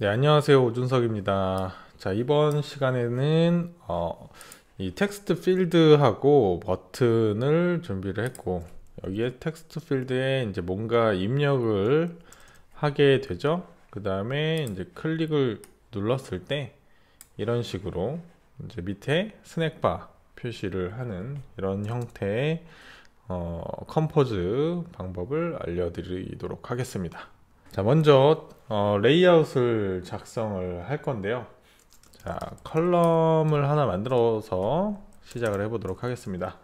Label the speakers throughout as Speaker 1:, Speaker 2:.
Speaker 1: 네, 안녕하세요. 오준석입니다. 자, 이번 시간에는 어, 이 텍스트 필드하고 버튼을 준비를 했고 여기에 텍스트 필드에 이제 뭔가 입력을 하게 되죠. 그 다음에 이제 클릭을 눌렀을 때 이런 식으로 이제 밑에 스낵바 표시를 하는 이런 형태의 어, 컴포즈 방법을 알려드리도록 하겠습니다. 자 먼저 어, 레이아웃을 작성을 할 건데요 자 컬럼을 하나 만들어서 시작을 해 보도록 하겠습니다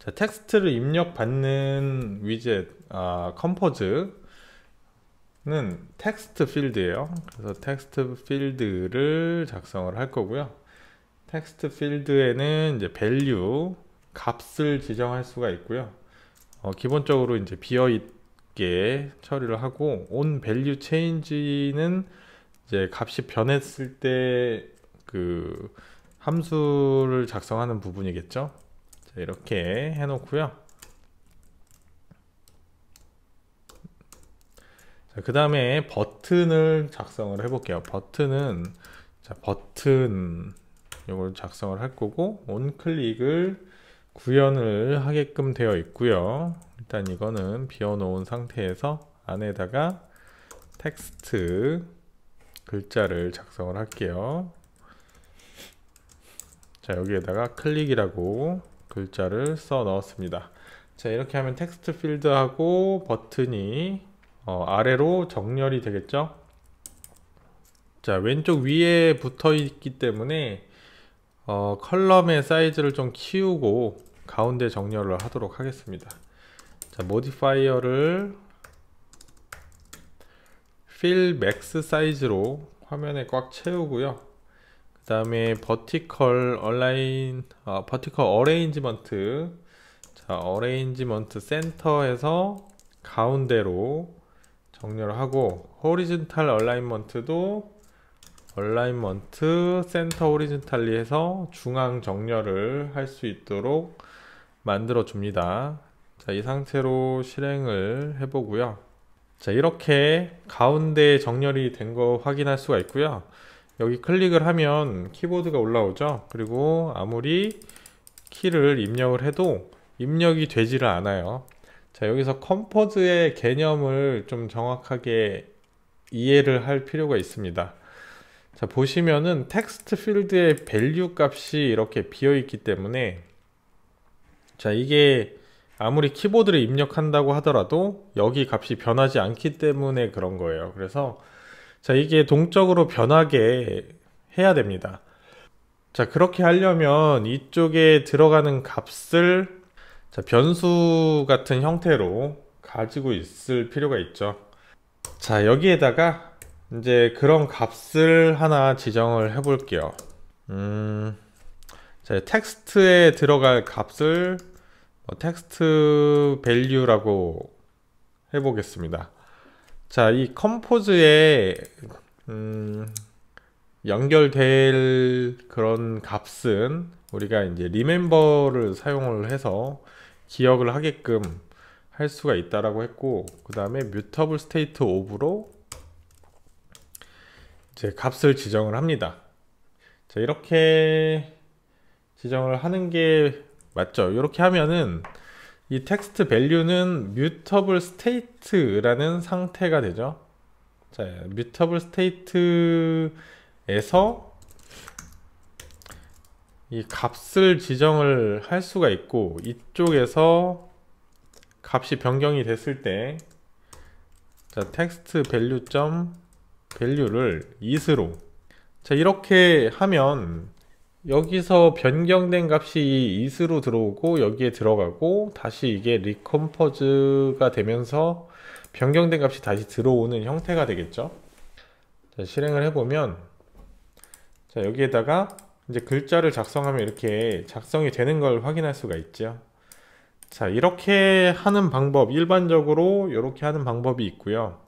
Speaker 1: 자 텍스트를 입력 받는 위젯 아, 컴포즈는 텍스트 필드예요 그래서 텍스트 필드를 작성을 할 거고요 텍스트 필드에는 이제 밸류 값을 지정할 수가 있고요 어, 기본적으로 이제 비어있 맞게 처리를 하고 온 밸류 체인지는 이제 값이 변했을 때 그 함수를 작성하는 부분이겠죠 자, 이렇게 해 놓고요 그 다음에 버튼을 작성을 해 볼게요 버튼은 자 버튼 이걸 작성을 할 거고 온클릭을 구현을 하게끔 되어 있고요 일단 이거는 비워놓은 상태에서 안에다가 텍스트 글자를 작성을 할게요 자 여기에다가 클릭이라고 글자를 써 넣었습니다 자 이렇게 하면 텍스트 필드하고 버튼이 어, 아래로 정렬이 되겠죠 자 왼쪽 위에 붙어 있기 때문에 어, 컬럼의 사이즈를 좀 키우고 가운데 정렬을 하도록 하겠습니다 자, 모디파이어를 fill max 사이즈로 화면에 꽉 채우고요. 그 다음에 버티컬 얼라인, 아, 버티컬 어레인지먼트. 자, 어레인지먼트 센터에서 가운데로 정렬을 하고 호리즌탈 얼라인먼트도 얼라인먼트 센터 호리즌탈리 해서 중앙 정렬을 할 수 있도록 만들어 줍니다 자, 이 상태로 실행을 해보고요. 자, 이렇게 가운데 정렬이 된 거 확인할 수가 있고요. 여기 클릭을 하면 키보드가 올라오죠. 그리고 아무리 키를 입력을 해도 입력이 되지를 않아요. 자, 여기서 컴포즈의 개념을 좀 정확하게 이해를 할 필요가 있습니다. 자, 보시면은 텍스트 필드의 밸류 값이 이렇게 비어 있기 때문에 자, 이게 아무리 키보드를 입력한다고 하더라도 여기 값이 변하지 않기 때문에 그런 거예요. 그래서 자 이게 동적으로 변하게 해야 됩니다. 자 그렇게 하려면 이쪽에 들어가는 값을 자, 변수 같은 형태로 가지고 있을 필요가 있죠. 자 여기에다가 이제 그런 값을 하나 지정을 해 볼게요. 음, 자 텍스트에 들어갈 값을 텍스트 어, 밸류라고 해보겠습니다. 자, 이 컴포즈에 음, 연결될 그런 값은 우리가 이제 리멤버를 사용을 해서 기억을 하게끔 할 수가 있다라고 했고 그 다음에 mutable state of로 이제 값을 지정을 합니다. 자, 이렇게 지정을 하는 게 맞죠? 이렇게 하면은 이 텍스트 밸류는 mutable state라는 상태가 되죠. 자, mutable state에서 이 값을 지정을 할 수가 있고 이쪽에서 값이 변경이 됐을 때 자, 텍스트 밸류 점 밸류를 is로 자, 이렇게 하면 여기서 변경된 값이 이스로 들어오고 여기에 들어가고 다시 이게 리컴포즈가 되면서 변경된 값이 다시 들어오는 형태가 되겠죠 자, 실행을 해보면 자, 여기에다가 이제 글자를 작성하면 이렇게 작성이 되는 걸 확인할 수가 있죠 자 이렇게 하는 방법 일반적으로 이렇게 하는 방법이 있고요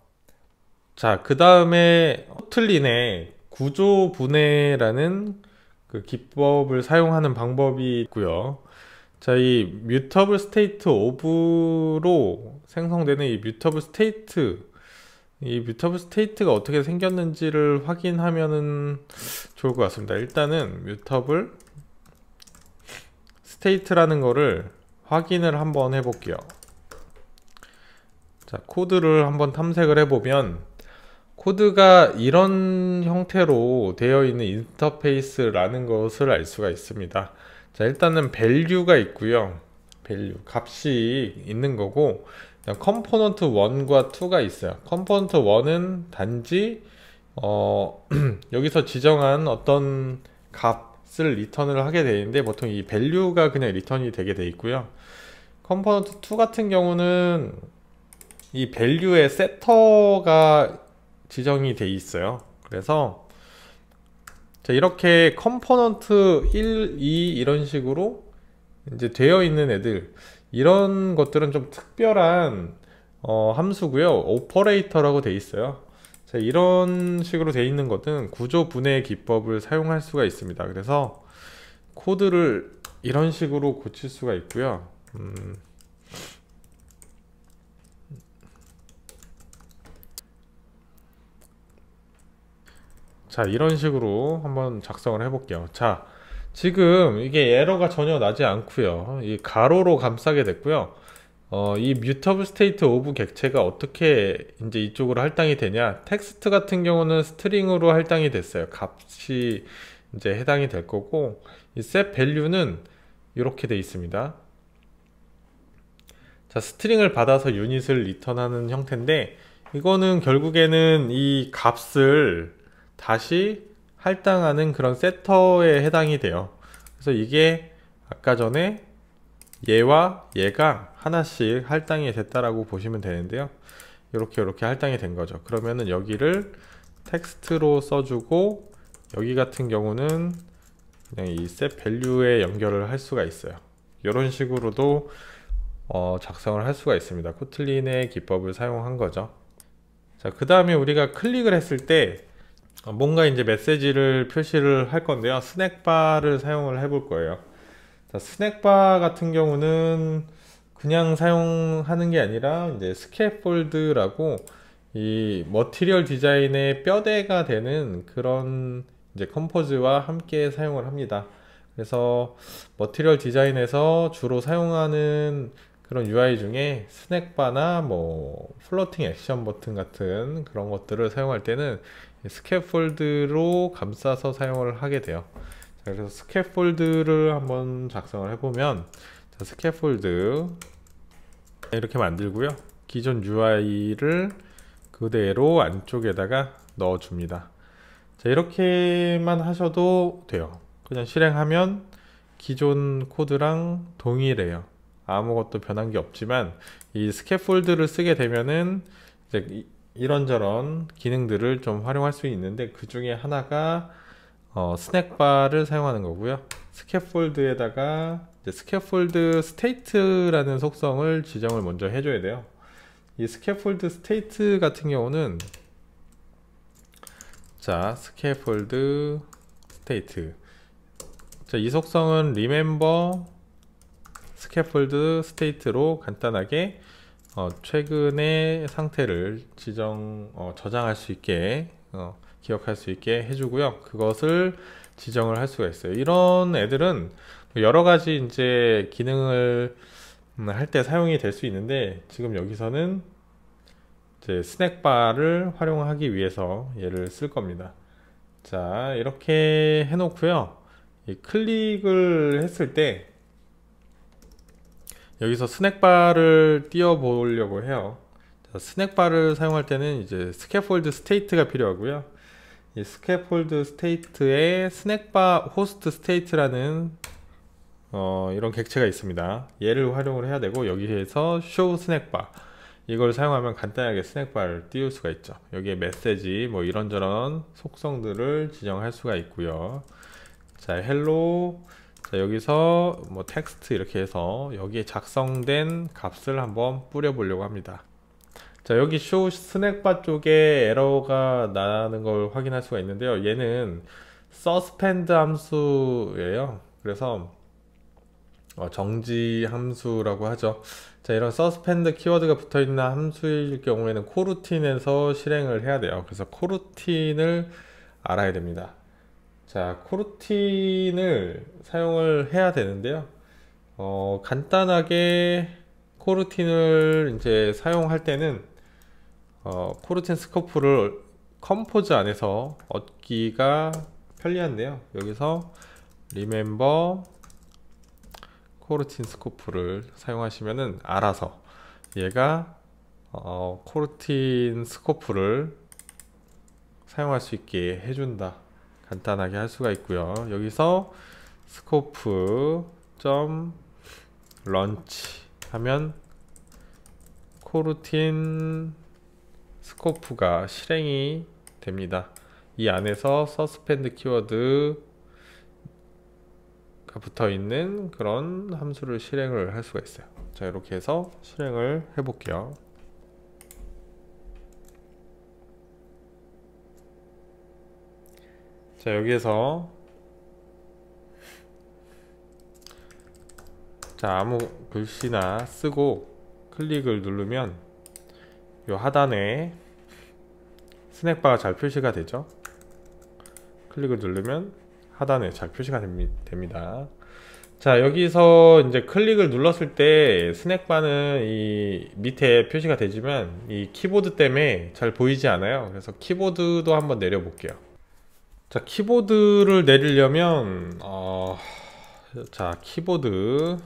Speaker 1: 자그 다음에 호틀린의 구조분해라는 그 기법을 사용하는 방법이 있고요. 자, 이 mutable s t 로 생성되는 이 mutable 이 mutable 가 어떻게 생겼는지를 확인하면은 좋을 것 같습니다. 일단은 mutable 라는 거를 확인을 한번 해볼게요. 자, 코드를 한번 탐색을 해보면 코드가 이런 형태로 되어 있는 인터페이스라는 것을 알 수가 있습니다. 자, 일단은 밸류가 있고요. 밸류 값이 있는 거고 컴포넌트 1과 2가 있어요. 컴포넌트 1은 단지 어, 여기서 지정한 어떤 값을 리턴을 하게 되는데 보통 이 밸류가 그냥 리턴이 되게 돼 있고요. 컴포넌트 2 같은 경우는 이 밸류의 세터가 지정이 돼 있어요 그래서 자 이렇게 컴포넌트 1, 2 이런 식으로 이제 되어 있는 애들 이런 것들은 좀 특별한 어, 함수고요 오퍼레이터라고 돼 있어요 자, 이런 식으로 돼 있는 것은 구조 분해 기법을 사용할 수가 있습니다 그래서 코드를 이런 식으로 고칠 수가 있고요 음. 자 이런 식으로 한번 작성을 해 볼게요 자 지금 이게 에러가 전혀 나지 않고요 이 가로로 감싸게 됐고요 어, 이 m u t 스테이트 오브 객체가 어떻게 이제 이쪽으로 할당이 되냐 텍스트 같은 경우는 스트링으로 할당이 됐어요 값이 이제 해당이 될 거고 이 셋밸류는 이렇게 돼 있습니다 자 스트링을 받아서 유닛을 리턴하는 형태인데 이거는 결국에는 이 값을 다시 할당하는 그런 세터에 해당이 돼요 그래서 이게 아까 전에 얘와 얘가 하나씩 할당이 됐다라고 보시면 되는데요 이렇게 이렇게 할당이 된 거죠 그러면은 여기를 텍스트로 써주고 여기 같은 경우는 그냥 이 set value에 연결을 할 수가 있어요 이런 식으로도 어, 작성을 할 수가 있습니다 코틀린의 기법을 사용한 거죠 자그 다음에 우리가 클릭을 했을 때 어, 뭔가 이제 메시지를 표시를 할 건데요. 스낵바를 사용을 해 볼 거예요. 자, 스낵바 같은 경우는 그냥 사용하는 게 아니라 이제 스캐폴드라고 이 머티리얼 디자인의 뼈대가 되는 그런 이제 컴포즈와 함께 사용을 합니다. 그래서 머티리얼 디자인에서 주로 사용하는 그런 UI 중에 스낵바나 뭐 플로팅 액션 버튼 같은 그런 것들을 사용할 때는 스캐폴드로 감싸서 사용을 하게 돼요. 자, 그래서 스캐폴드를 한번 작성을 해보면 자, 스캐폴드 이렇게 만들고요. 기존 UI를 그대로 안쪽에다가 넣어줍니다. 자, 이렇게만 하셔도 돼요. 그냥 실행하면 기존 코드랑 동일해요. 아무것도 변한 게 없지만 이 스캐폴드를 쓰게 되면은 이제 이런저런 기능들을 좀 활용할 수 있는데 그 중에 하나가 어, 스낵바를 사용하는 거고요 스캐폴드에다가 스캐폴드 스테이트라는 속성을 지정을 먼저 해줘야 돼요 이 스캐폴드 스테이트 같은 경우는 자 스캐폴드 스테이트 자, 이 속성은 remember 스캐폴드 스테이트로 간단하게 어, 최근의 상태를 지정 어, 저장할 수 있게 어, 기억할 수 있게 해주고요. 그것을 지정을 할 수가 있어요. 이런 애들은 여러 가지 이제 기능을 음, 할때 사용이 될 수 있는데 지금 여기서는 이제 스낵바를 활용하기 위해서 얘를 쓸 겁니다. 자 이렇게 해놓고요. 클릭을 했을 때 여기서 스낵바를 띄워보려고 해요 자, 스낵바를 사용할 때는 이제 스캐폴드 스테이트가 필요하고요 이 스캐폴드 스테이트에 스낵바 호스트 스테이트라는 어, 이런 객체가 있습니다 얘를 활용을 해야 되고 여기에서 쇼 스낵바 이걸 사용하면 간단하게 스낵바를 띄울 수가 있죠 여기에 메시지 뭐 이런저런 속성들을 지정할 수가 있고요 자 헬로 자 여기서 뭐 텍스트 이렇게 해서 여기에 작성된 값을 한번 뿌려 보려고 합니다 자 여기 쇼 스낵바 쪽에 에러가 나는 걸 확인할 수가 있는데요 얘는 서스펜드 함수예요 그래서 어, 정지 함수라고 하죠 자 이런 서스펜드 키워드가 붙어있는 함수일 경우에는 코루틴에서 실행을 해야 돼요 그래서 코루틴을 알아야 됩니다 자 코르틴을 사용을 해야 되는데요 어, 간단하게 코르틴을 이제 사용할 때는 어, 코르틴 스커프를 컴포즈 안에서 얻기가 편리한데요 여기서 리멤버 코르틴 스코프를 사용하시면은 알아서 얘가 어, 코르틴 스코프를 사용할 수 있게 해준다 간단하게 할 수가 있고요 여기서 스코프 점 런치 하면 코루틴 스코프가 실행이 됩니다 이 안에서 서스펜드 키워드가 붙어 있는 그런 함수를 실행을 할 수가 있어요 자 이렇게 해서 실행을 해 볼게요 자 여기에서 자 아무 글씨나 쓰고 클릭을 누르면 요 하단에 스낵바가 잘 표시가 되죠 클릭을 누르면 하단에 잘 표시가 됩니다 자 여기서 이제 클릭을 눌렀을 때 스낵바는 이 밑에 표시가 되지만 이 키보드 때문에 잘 보이지 않아요 그래서 키보드도 한번 내려 볼게요 자 키보드를 내리려면 어, 자 키보드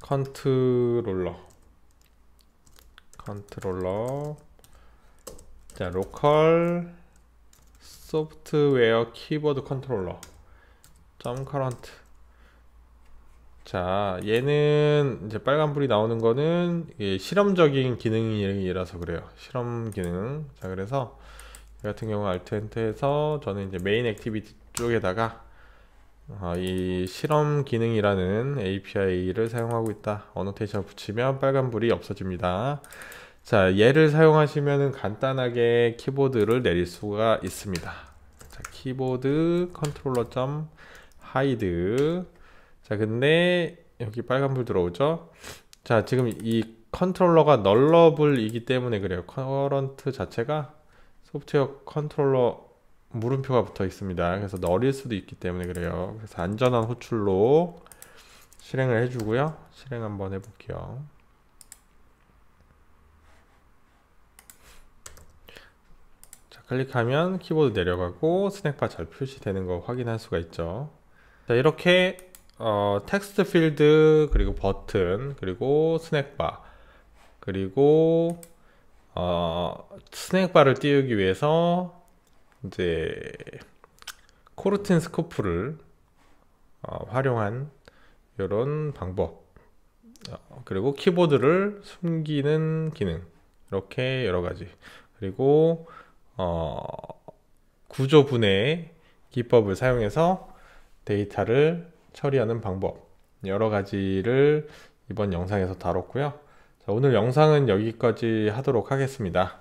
Speaker 1: 컨트롤러 컨트롤러 자 로컬 소프트웨어 키보드 컨트롤러 점 커런트 자 얘는 이제 빨간불이 나오는 거는 실험적인 기능이라서 그래요 실험 기능 자 그래서 같은 경우 알트엔트에서 저는 이제 메인 액티비티 쪽에다가 어, 이 실험 기능이라는 API를 사용하고 있다. 어노테이션 붙이면 빨간불이 없어집니다. 자, 얘를 사용하시면 간단하게 키보드를 내릴 수가 있습니다. 자, 키보드 컨트롤러 점 하이드. 자, 근데 여기 빨간불 들어오죠? 자, 지금 이 컨트롤러가 널러블이기 때문에 그래요. 커런트 자체가 소프트웨어 컨트롤러 물음표가 붙어 있습니다. 그래서 어릴 수도 있기 때문에 그래요. 그래서 안전한 호출로 실행을 해주고요. 실행 한번 해볼게요. 자, 클릭하면 키보드 내려가고 스낵바 잘 표시되는 거 확인할 수가 있죠. 자, 이렇게 어, 텍스트 필드 그리고 버튼 그리고 스낵바 그리고 어, 스낵바를 띄우기 위해서 이제 코르틴 스코프를 어, 활용한 이런 방법 어, 그리고 키보드를 숨기는 기능 이렇게 여러 가지 그리고 어, 구조 분해 기법을 사용해서 데이터를 처리하는 방법 여러 가지를 이번 영상에서 다뤘고요. 자, 오늘 영상은 여기까지 하도록 하겠습니다.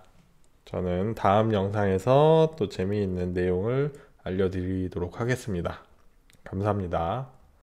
Speaker 1: 저는 다음 영상에서 또 재미있는 내용을 알려드리도록 하겠습니다. 감사합니다.